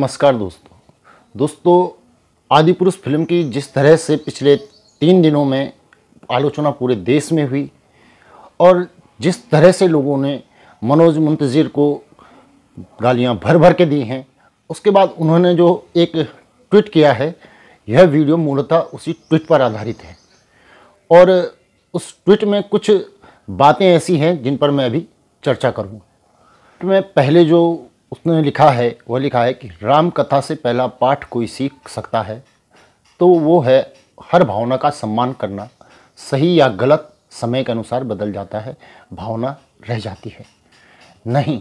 नमस्कार दोस्तों दोस्तों आदि पुरुष फिल्म की जिस तरह से पिछले तीन दिनों में आलोचना पूरे देश में हुई और जिस तरह से लोगों ने मनोज मुंतज़िर को गालियां भर भर के दी हैं उसके बाद उन्होंने जो एक ट्वीट किया है यह वीडियो मूलतः उसी ट्वीट पर आधारित है और उस ट्वीट में कुछ बातें ऐसी हैं जिन पर मैं अभी चर्चा करूँगा मैं पहले जो उसने लिखा है वह लिखा है कि राम कथा से पहला पाठ कोई सीख सकता है तो वो है हर भावना का सम्मान करना सही या गलत समय के अनुसार बदल जाता है भावना रह जाती है नहीं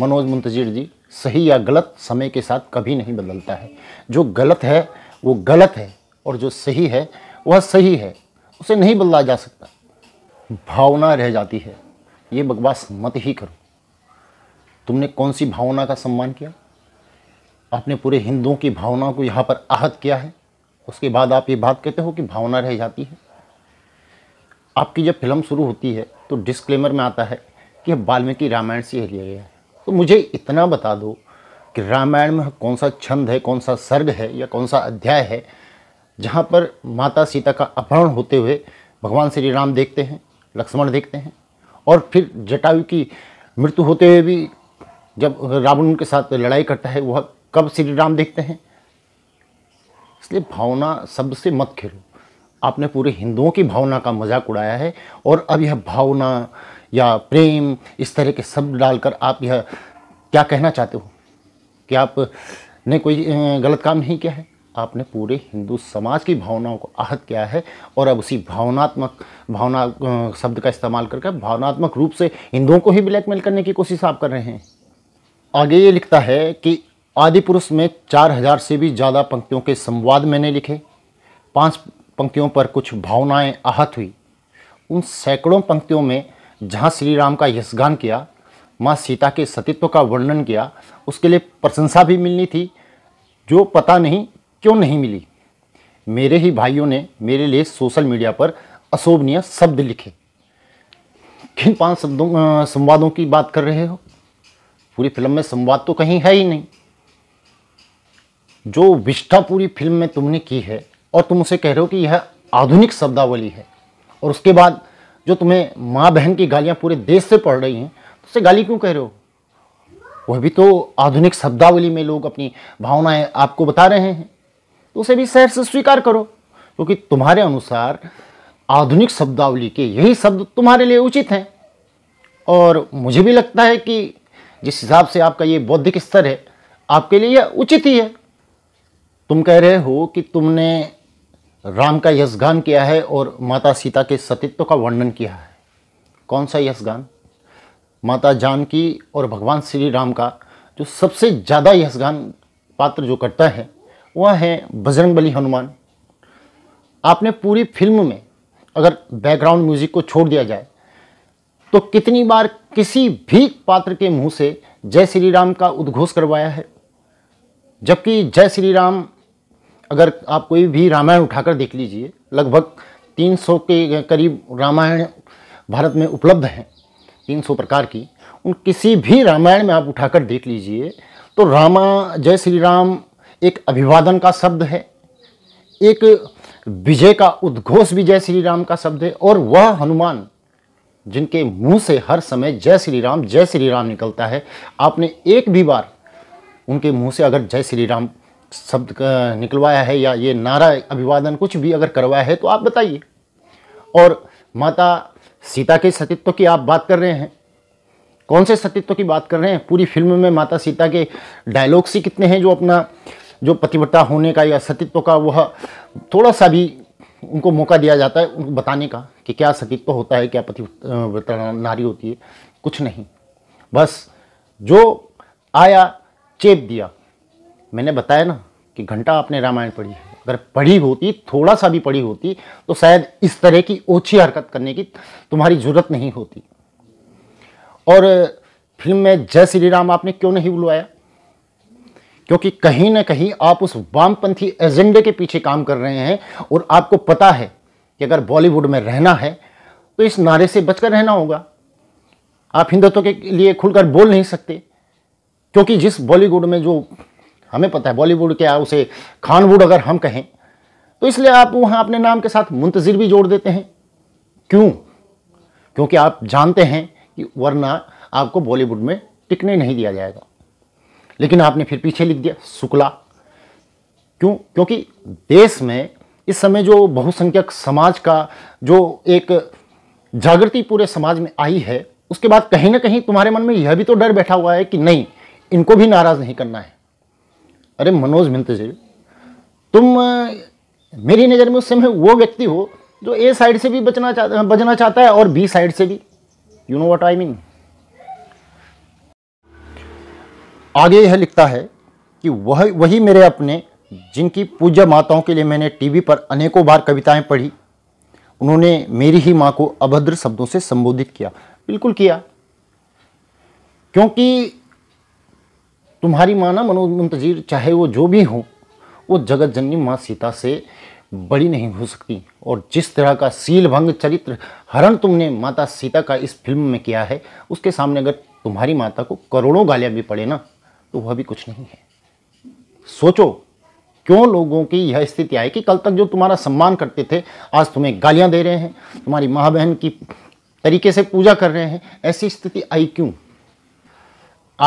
मनोज मुंतजिर जी सही या गलत समय के साथ कभी नहीं बदलता है जो गलत है वो गलत है और जो सही है वह सही है उसे नहीं बदला जा सकता भावना रह जाती है ये बकवास मत ही करो तुमने कौन सी भावना का सम्मान किया आपने पूरे हिंदुओं की भावना को यहाँ पर आहत किया है उसके बाद आप ये बात कहते हो कि भावना रह जाती है आपकी जब फिल्म शुरू होती है तो डिस्क्लेमर में आता है कि वाल्मीकि रामायण से लिया गया है तो मुझे इतना बता दो कि रामायण में कौन सा छंद है कौन सा सर्ग है या कौन सा अध्याय है जहाँ पर माता सीता का अपहरण होते हुए भगवान श्री राम देखते हैं लक्ष्मण देखते हैं और फिर जटायु की मृत्यु होते हुए भी जब रावण उनके साथ लड़ाई करता है वह कब श्री राम देखते हैं इसलिए भावना सबसे मत खेलो आपने पूरे हिंदुओं की भावना का मजाक उड़ाया है और अब यह भावना या प्रेम इस तरह के शब्द डालकर आप यह क्या कहना चाहते हो कि आपने कोई गलत काम नहीं किया है आपने पूरे हिंदू समाज की भावनाओं को आहत किया है और अब उसी भावनात्मक भावना शब्द का इस्तेमाल करके भावनात्मक रूप से हिंदुओं को ही ब्लैकमेल करने की कोशिश आप कर रहे हैं आगे ये लिखता है कि आदि पुरुष में चार हजार से भी ज़्यादा पंक्तियों के संवाद मैंने लिखे पांच पंक्तियों पर कुछ भावनाएं आहत हुई उन सैकड़ों पंक्तियों में जहाँ श्री राम का यशगान किया माँ सीता के सतीत्व का वर्णन किया उसके लिए प्रशंसा भी मिलनी थी जो पता नहीं क्यों नहीं मिली मेरे ही भाइयों ने मेरे लिए सोशल मीडिया पर अशोभनीय शब्द लिखे किन पांच शब्दों संवादों की बात कर रहे हो पूरी फिल्म में संवाद तो कहीं है ही नहीं जो विष्ठा पूरी फिल्म में तुमने की है और तुम उसे कह रहे हो कि यह आधुनिक शब्दावली है और उसके बाद जो तुम्हें माँ बहन की गालियाँ पूरे देश से पड़ रही हैं तो उसे गाली क्यों कह रहे हो वह भी तो आधुनिक शब्दावली में लोग अपनी भावनाएं आपको बता रहे हैं तो उसे भी शहर से स्वीकार करो क्योंकि तुम्हारे अनुसार आधुनिक शब्दावली के यही शब्द तुम्हारे लिए उचित हैं और मुझे भी लगता है कि जिस हिसाब से आपका ये बौद्धिक स्तर है आपके लिए उचित ही है तुम कह रहे हो कि तुमने राम का यशगान किया है और माता सीता के सतीत्व का वर्णन किया है कौन सा यशगान माता जानकी और भगवान श्री राम का जो सबसे ज़्यादा यशगान पात्र जो करता है वह है बजरंग बली हनुमान आपने पूरी फिल्म में अगर बैकग्राउंड म्यूज़िक को छोड़ दिया जाए तो कितनी बार किसी भी पात्र के मुंह से जय श्री राम का उद्घोष करवाया है जबकि जय श्री राम अगर आप कोई भी रामायण उठाकर देख लीजिए लगभग 300 के करीब रामायण भारत में उपलब्ध हैं 300 प्रकार की उन किसी भी रामायण में आप उठाकर देख लीजिए तो रामा जय श्री राम एक अभिवादन का शब्द है एक विजय का उद्घोष भी जय श्री राम का शब्द है और वह हनुमान जिनके मुंह से हर समय जय श्री राम जय श्री राम निकलता है आपने एक भी बार उनके मुंह से अगर जय श्री राम शब्द निकलवाया है या ये नारा अभिवादन कुछ भी अगर करवाया है तो आप बताइए और माता सीता के सतीत्व की आप बात कर रहे हैं कौन से सतीत्व की बात कर रहे हैं पूरी फिल्म में माता सीता के डायलॉग्स ही कितने हैं जो अपना जो पतिव्रता होने का या सतीत्व का वह थोड़ा सा भी उनको मौका दिया जाता है उनको बताने का कि क्या सतीत्व होता है क्या पति नारी होती है कुछ नहीं बस जो आया चेप दिया मैंने बताया ना कि घंटा आपने रामायण पढ़ी है अगर पढ़ी होती थोड़ा सा भी पढ़ी होती तो शायद इस तरह की ओछी हरकत करने की तुम्हारी ज़रूरत नहीं होती और फिल्म में जय श्री राम आपने क्यों नहीं बुलवाया क्योंकि कहीं ना कहीं आप उस वामपंथी एजेंडे के पीछे काम कर रहे हैं और आपको पता है कि अगर बॉलीवुड में रहना है तो इस नारे से बचकर रहना होगा आप हिंदुत्व के लिए खुलकर बोल नहीं सकते क्योंकि जिस बॉलीवुड में जो हमें पता है बॉलीवुड क्या उसे खानवुड अगर हम कहें तो इसलिए आप वहाँ अपने नाम के साथ मुंतजिर भी जोड़ देते हैं क्यों क्योंकि आप जानते हैं कि वरना आपको बॉलीवुड में टिकने नहीं दिया जाएगा लेकिन आपने फिर पीछे लिख दिया शुक्ला क्यों क्योंकि देश में इस समय जो बहुसंख्यक समाज का जो एक जागृति पूरे समाज में आई है उसके बाद कहीं ना कहीं तुम्हारे मन में यह भी तो डर बैठा हुआ है कि नहीं इनको भी नाराज़ नहीं करना है अरे मनोज मिंत तुम मेरी नज़र में उस समय वो व्यक्ति हो जो ए साइड से भी बचना चाहता बजना चाहता है और बी साइड से भी you know what I mean आगे यह लिखता है कि वह वही मेरे अपने जिनकी पूज्य माताओं के लिए मैंने टीवी पर अनेकों बार कविताएं पढ़ी उन्होंने मेरी ही माँ को अभद्र शब्दों से संबोधित किया बिल्कुल किया क्योंकि तुम्हारी माँ ना मनोज मुंतजीर चाहे वो जो भी हो वो जगत जननी माँ सीता से बड़ी नहीं हो सकती और जिस तरह का सील भंग चरित्र हरण तुमने माता सीता का इस फिल्म में किया है उसके सामने अगर तुम्हारी माता को करोड़ों गालियाँ भी पड़े ना तो वह भी कुछ नहीं है सोचो क्यों लोगों की यह स्थिति आई कि कल तक जो तुम्हारा सम्मान करते थे आज तुम्हें गालियां दे रहे हैं तुम्हारी माँ बहन की तरीके से पूजा कर रहे हैं ऐसी स्थिति आई क्यों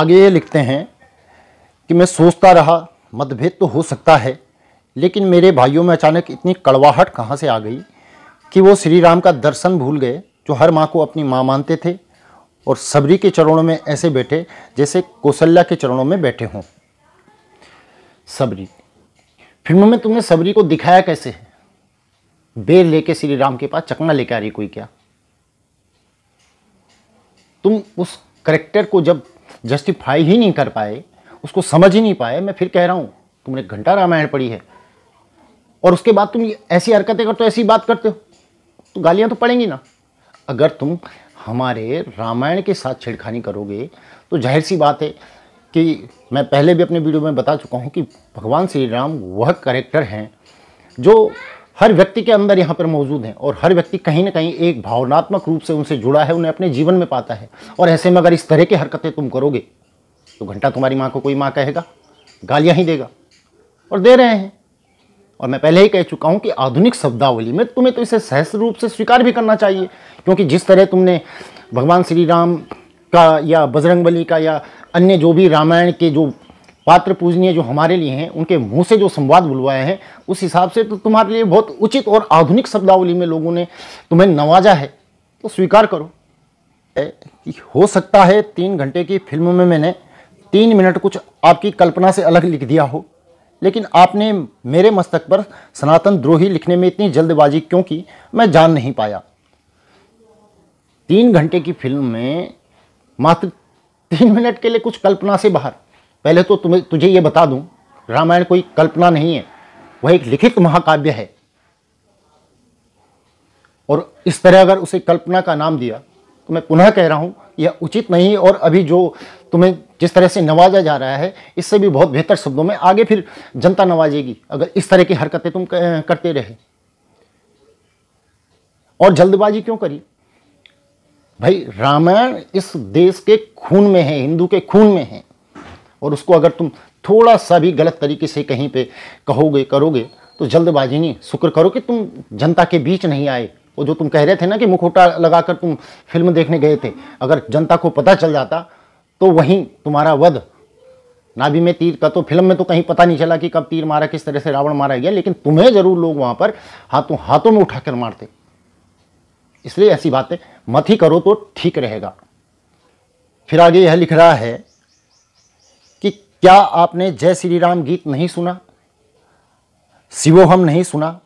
आगे ये लिखते हैं कि मैं सोचता रहा मतभेद तो हो सकता है लेकिन मेरे भाइयों में अचानक इतनी कड़वाहट कहाँ से आ गई कि वो श्री राम का दर्शन भूल गए जो हर माँ को अपनी माँ मानते थे और सबरी के चरणों में ऐसे बैठे जैसे कौशल्या के चरणों में बैठे हों सबरी फिल्म में तुमने सबरी को दिखाया कैसे है बेर लेके श्री राम के पास चकना लेके आ रही कोई क्या तुम उस करेक्टर को जब जस्टिफाई ही नहीं कर पाए उसको समझ ही नहीं पाए मैं फिर कह रहा हूं तुमने घंटा रामायण पढ़ी है और उसके बाद तुम ऐसी हरकतें करते हो ऐसी बात करते हो तो गालियां तो पड़ेंगी ना अगर तुम हमारे रामायण के साथ छेड़खानी करोगे तो जाहिर सी बात है कि मैं पहले भी अपने वीडियो में बता चुका हूँ कि भगवान श्री राम वह करेक्टर हैं जो हर व्यक्ति के अंदर यहाँ पर मौजूद हैं और हर व्यक्ति कहीं ना कहीं एक भावनात्मक रूप से उनसे जुड़ा है उन्हें अपने जीवन में पाता है और ऐसे में अगर इस तरह की हरकतें तुम करोगे तो घंटा तुम्हारी माँ को कोई माँ कहेगा गालियाँ ही देगा और दे रहे हैं और मैं पहले ही कह चुका हूँ कि आधुनिक शब्दावली में तुम्हें तो इसे सहस्त्र रूप से स्वीकार भी करना चाहिए क्योंकि जिस तरह तुमने भगवान श्री राम का या बजरंगबली का या अन्य जो भी रामायण के जो पात्र पूजनीय जो हमारे लिए हैं उनके मुंह से जो संवाद बुलवाए हैं उस हिसाब से तो तुम्हारे लिए बहुत उचित और आधुनिक शब्दावली में लोगों ने तुम्हें नवाजा है तो स्वीकार करो हो सकता है तीन घंटे की फिल्म में मैंने तीन मिनट कुछ आपकी कल्पना से अलग लिख दिया हो लेकिन आपने मेरे मस्तक पर सनातन द्रोही लिखने में इतनी जल्दबाजी क्यों की मैं जान नहीं पाया तीन घंटे की फिल्म में मात्र तीन मिनट के लिए कुछ कल्पना से बाहर पहले तो तुम्हें तुझे ये बता दूं रामायण कोई कल्पना नहीं है वह एक लिखित महाकाव्य है और इस तरह अगर उसे कल्पना का नाम दिया तो मैं पुनः कह रहा हूँ यह उचित नहीं और अभी जो तुम्हें जिस तरह से नवाजा जा रहा है इससे भी बहुत बेहतर शब्दों में आगे फिर जनता नवाजेगी अगर इस तरह की हरकतें तुम करते रहे और जल्दबाजी क्यों करी भाई रामायण इस देश के खून में है हिंदू के खून में है और उसको अगर तुम थोड़ा सा भी गलत तरीके से कहीं पे कहोगे करोगे तो जल्दबाजी नहीं शुक्र करो कि तुम जनता के बीच नहीं आए वो जो तुम कह रहे थे ना कि मुखोटा लगाकर तुम फिल्म देखने गए थे अगर जनता को पता चल जाता तो वहीं तुम्हारा वध नाभि में तीर का तो फिल्म में तो कहीं पता नहीं चला कि कब तीर मारा किस तरह से रावण मारा गया लेकिन तुम्हें जरूर लोग वहां पर हाथों हाथों में उठाकर मारते इसलिए ऐसी बातें मत ही करो तो ठीक रहेगा फिर आगे यह लिख रहा है कि क्या आपने जय श्री राम गीत नहीं सुना शिवोहम नहीं सुना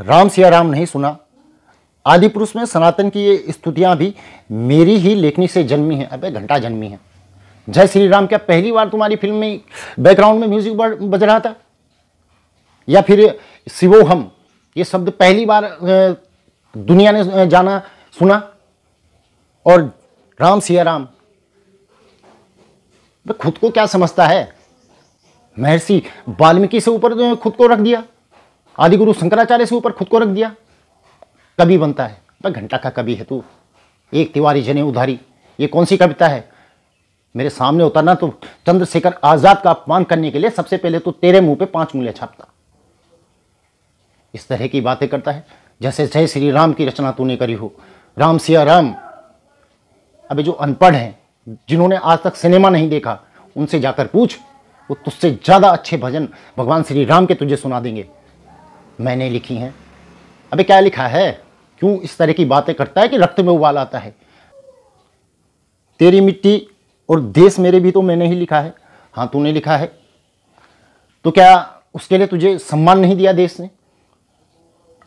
राम सिया राम नहीं सुना आदि पुरुष में सनातन की ये स्तुतियाँ भी मेरी ही लेखनी से जन्मी है अबे घंटा जन्मी है जय श्री राम क्या पहली बार तुम्हारी फिल्म में बैकग्राउंड में म्यूजिक बज रहा था या फिर शिवो हम ये शब्द पहली बार दुनिया ने जाना सुना और राम सिया राम खुद को क्या समझता है महर्षि वाल्मीकि से ऊपर खुद को रख दिया आदि गुरु शंकराचार्य से ऊपर खुद को रख दिया कभी बनता है पर घंटा का कभी है तू एक तिवारी जने उधारी ये कौन सी कविता है मेरे सामने उतरना तो चंद्रशेखर आज़ाद का अपमान करने के लिए सबसे पहले तो तेरे मुंह पे पांच उंगलियां छापता इस तरह की बातें करता है जैसे जय श्री राम की रचना तूने करी हो राम सिया राम अभी जो अनपढ़ हैं जिन्होंने आज तक सिनेमा नहीं देखा उनसे जाकर पूछ वो तुझसे ज़्यादा अच्छे भजन भगवान श्री राम के तुझे सुना देंगे मैंने लिखी हैं अभी क्या लिखा है क्यों इस तरह की बातें करता है कि रक्त में उबाल आता है तेरी मिट्टी और देश मेरे भी तो मैंने ही लिखा है हाँ तूने लिखा है तो क्या उसके लिए तुझे सम्मान नहीं दिया देश ने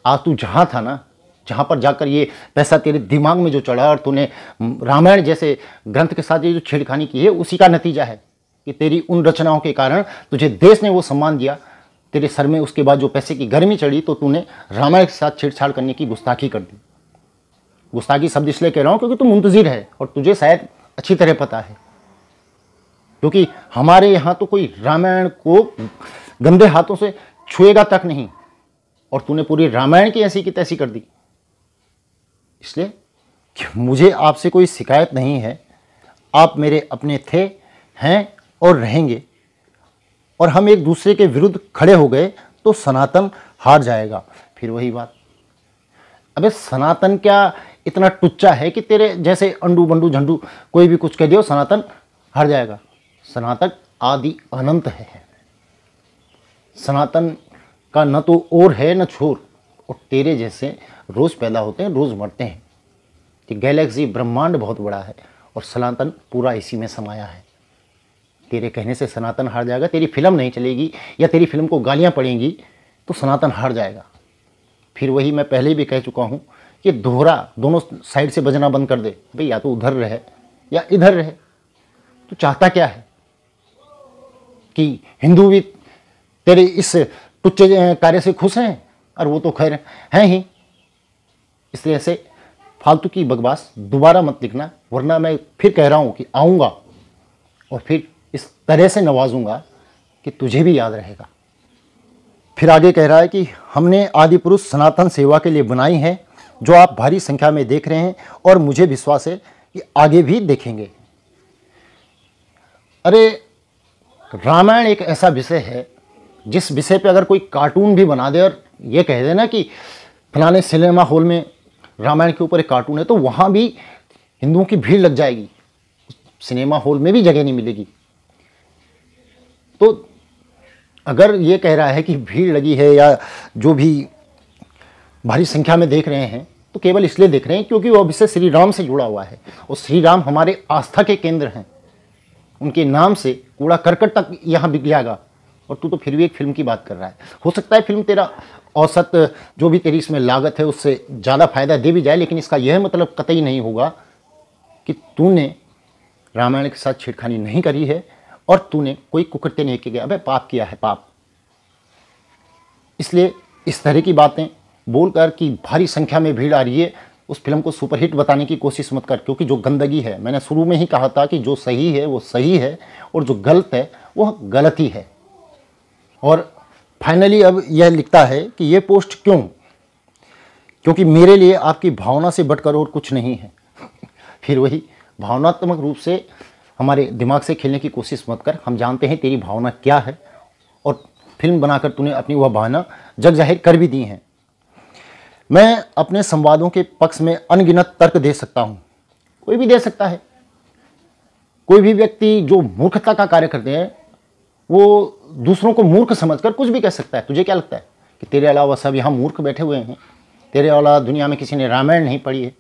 आज तू जहाँ था ना जहाँ पर जाकर ये पैसा तेरे दिमाग में जो चढ़ा और तूने रामायण जैसे ग्रंथ के साथ ये जो छेड़खानी की है उसी का नतीजा है कि तेरी उन रचनाओं के कारण तुझे देश ने वो सम्मान दिया तेरे सर में उसके बाद जो पैसे की गर्मी चढ़ी तो तूने रामायण के साथ छेड़छाड़ करने की गुस्ताखी कर दी गुस्ताखी शब्द इसलिए कह रहा हूँ क्योंकि तू मुंतजिर है और तुझे शायद अच्छी तरह पता है क्योंकि हमारे यहाँ तो कोई रामायण को गंदे हाथों से छुएगा तक नहीं और तूने पूरी रामायण की ऐसी की तैसी कर दी इसलिए मुझे आपसे कोई शिकायत नहीं है आप मेरे अपने थे हैं और रहेंगे और हम एक दूसरे के विरुद्ध खड़े हो गए तो सनातन हार जाएगा फिर वही बात अबे सनातन क्या इतना टुच्चा है कि तेरे जैसे अंडू बंडू झंडू कोई भी कुछ कह दियो सनातन हार जाएगा सनातन आदि अनंत है सनातन का न तो और है न छोर और तेरे जैसे रोज़ पैदा होते हैं रोज़ मरते हैं कि गैलेक्सी ब्रह्मांड बहुत बड़ा है और सनातन पूरा इसी में समाया है तेरे कहने से सनातन हार जाएगा तेरी फिल्म नहीं चलेगी या तेरी फिल्म को गालियाँ पड़ेंगी तो सनातन हार जाएगा फिर वही मैं पहले भी कह चुका हूँ कि दोहरा दोनों साइड से बजना बंद कर दे भाई या तो उधर रहे या इधर रहे तो चाहता क्या है कि हिंदू भी तेरे इस टुच्चे कार्य से खुश हैं और वो तो खैर हैं ही इसलिए ऐसे फालतू की बकवास दोबारा मत लिखना वरना मैं फिर कह रहा हूँ कि आऊँगा और फिर इस तरह से नवाजूंगा कि तुझे भी याद रहेगा फिर आगे कह रहा है कि हमने आदि पुरुष सनातन सेवा के लिए बनाई है जो आप भारी संख्या में देख रहे हैं और मुझे विश्वास है कि आगे भी देखेंगे अरे रामायण एक ऐसा विषय है जिस विषय पे अगर कोई कार्टून भी बना दे और ये कह देना कि फलाने सिनेमा हॉल में रामायण के ऊपर एक कार्टून है तो वहाँ भी हिंदुओं की भीड़ लग जाएगी सिनेमा हॉल में भी जगह नहीं मिलेगी तो अगर ये कह रहा है कि भीड़ लगी है या जो भी भारी संख्या में देख रहे हैं तो केवल इसलिए देख रहे हैं क्योंकि वो से श्री राम से जुड़ा हुआ है और श्री राम हमारे आस्था के केंद्र हैं उनके नाम से कूड़ा करकट तक यहाँ बिक जाएगा और तू तो फिर भी एक फिल्म की बात कर रहा है हो सकता है फिल्म तेरा औसत जो भी तेरी इसमें लागत है उससे ज़्यादा फायदा दे भी जाए लेकिन इसका यह मतलब कतई नहीं होगा कि तूने रामायण के साथ छेड़खानी नहीं करी है और तूने कोई कुकृत्य नहीं किया अबे पाप किया है पाप इसलिए इस तरह की बातें बोलकर कि भारी संख्या में भीड़ आ रही है उस फिल्म को सुपरहिट बताने की कोशिश मत कर क्योंकि जो गंदगी है मैंने शुरू में ही कहा था कि जो सही है वो सही है और जो गलत है वह गलत ही है और फाइनली अब यह लिखता है कि ये पोस्ट क्यों क्योंकि मेरे लिए आपकी भावना से बढ़कर और कुछ नहीं है फिर वही भावनात्मक रूप से हमारे दिमाग से खेलने की कोशिश मत कर हम जानते हैं तेरी भावना क्या है और फिल्म बनाकर तूने अपनी वह भावना जग जाहिर कर भी दी है मैं अपने संवादों के पक्ष में अनगिनत तर्क दे सकता हूँ कोई भी दे सकता है कोई भी व्यक्ति जो मूर्खता का कार्य करते हैं वो दूसरों को मूर्ख समझकर कुछ भी कह सकता है तुझे क्या लगता है कि तेरे अलावा सब यहाँ मूर्ख बैठे हुए हैं तेरे अलावा दुनिया में किसी ने रामायण नहीं पढ़ी है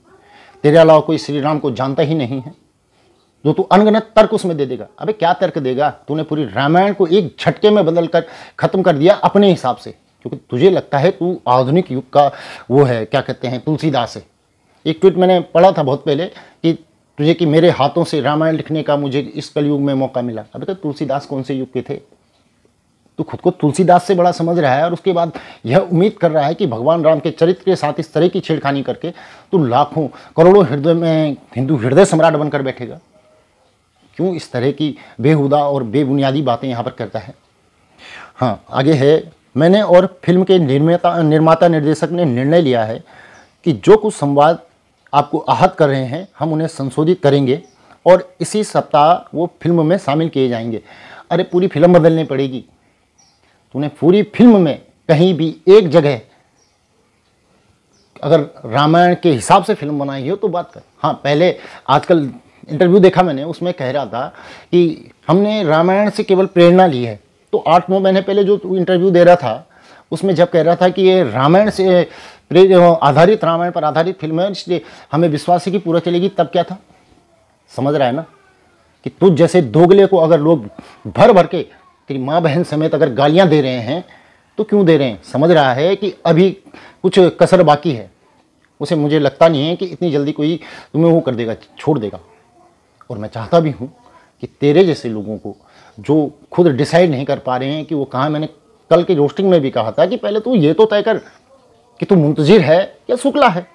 तेरे अलावा कोई श्री राम को जानता ही नहीं है जो तू अनगनत तर्क उसमें दे देगा अबे क्या तर्क देगा तूने पूरी रामायण को एक झटके में बदल कर ख़त्म कर दिया अपने हिसाब से क्योंकि तुझे लगता है तू आधुनिक युग का वो है क्या कहते हैं तुलसीदास है एक ट्वीट मैंने पढ़ा था बहुत पहले कि तुझे कि मेरे हाथों से रामायण लिखने का मुझे इस कलयुग में मौका मिला अब तो तुलसीदास कौन से युग के थे तो खुद को तुलसीदास से बड़ा समझ रहा है और उसके बाद यह उम्मीद कर रहा है कि भगवान राम के चरित्र के साथ इस तरह की छेड़खानी करके तू लाखों करोड़ों हृदय में हिंदू हृदय सम्राट बनकर बैठेगा क्यों इस तरह की बेहुदा और बेबुनियादी बातें यहाँ पर करता है हाँ आगे है मैंने और फिल्म के निर्माता निर्माता निर्देशक ने निर्णय लिया है कि जो कुछ संवाद आपको आहत कर रहे हैं हम उन्हें संशोधित करेंगे और इसी सप्ताह वो फिल्म में शामिल किए जाएंगे अरे पूरी फिल्म बदलनी पड़ेगी तूने पूरी फिल्म में कहीं भी एक जगह अगर रामायण के हिसाब से फिल्म बनाई हो तो बात कर हाँ पहले आजकल इंटरव्यू देखा मैंने उसमें कह रहा था कि हमने रामायण से केवल प्रेरणा ली है तो आठ नौ महीने पहले जो इंटरव्यू दे रहा था उसमें जब कह रहा था कि ये रामायण से आधारित रामायण पर आधारित फिल्म है इसलिए हमें विश्वास है कि पूरा चलेगी तब क्या था समझ रहा है ना कि तुझ जैसे दोगले को अगर लोग भर भर के तेरी माँ बहन समेत अगर गालियाँ दे रहे हैं तो क्यों दे रहे हैं समझ रहा है कि अभी कुछ कसर बाकी है उसे मुझे लगता नहीं है कि इतनी जल्दी कोई तुम्हें वो कर देगा छोड़ देगा और मैं चाहता भी हूँ कि तेरे जैसे लोगों को जो खुद डिसाइड नहीं कर पा रहे हैं कि वो कहाँ मैंने कल के रोस्टिंग में भी कहा था कि पहले तू ये तो तय कर कि तू मुंतजिर है या शुक्ला है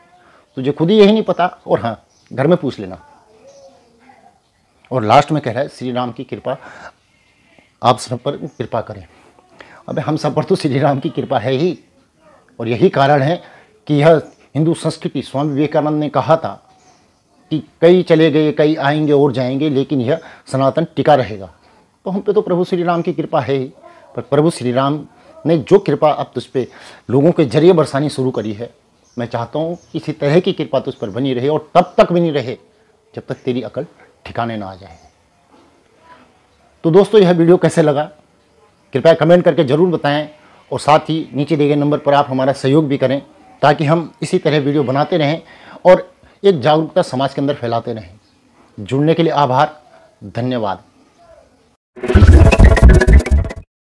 तुझे खुद ही यही नहीं पता और हाँ घर में पूछ लेना और लास्ट में कह रहा है श्री राम की कृपा आप सब पर कृपा करें अब हम सब पर तो श्री राम की कृपा है ही और यही कारण है कि यह हिंदू संस्कृति स्वामी विवेकानंद ने कहा था कि कई चले गए कई आएंगे और जाएंगे लेकिन यह सनातन टिका रहेगा तो हम पे तो प्रभु श्री राम की कृपा है ही पर प्रभु श्री राम ने जो कृपा अब तुझ पर लोगों के जरिए बरसानी शुरू करी है मैं चाहता हूँ इसी तरह की कृपा तुझ पर बनी रहे और तब तक बनी रहे जब तक तेरी अकल ठिकाने ना आ जाए तो दोस्तों यह वीडियो कैसे लगा कृपया कमेंट करके ज़रूर बताएं और साथ ही नीचे दिए गए नंबर पर आप हमारा सहयोग भी करें ताकि हम इसी तरह वीडियो बनाते रहें और एक जागरूकता समाज के अंदर फैलाते रहें जुड़ने के लिए आभार धन्यवाद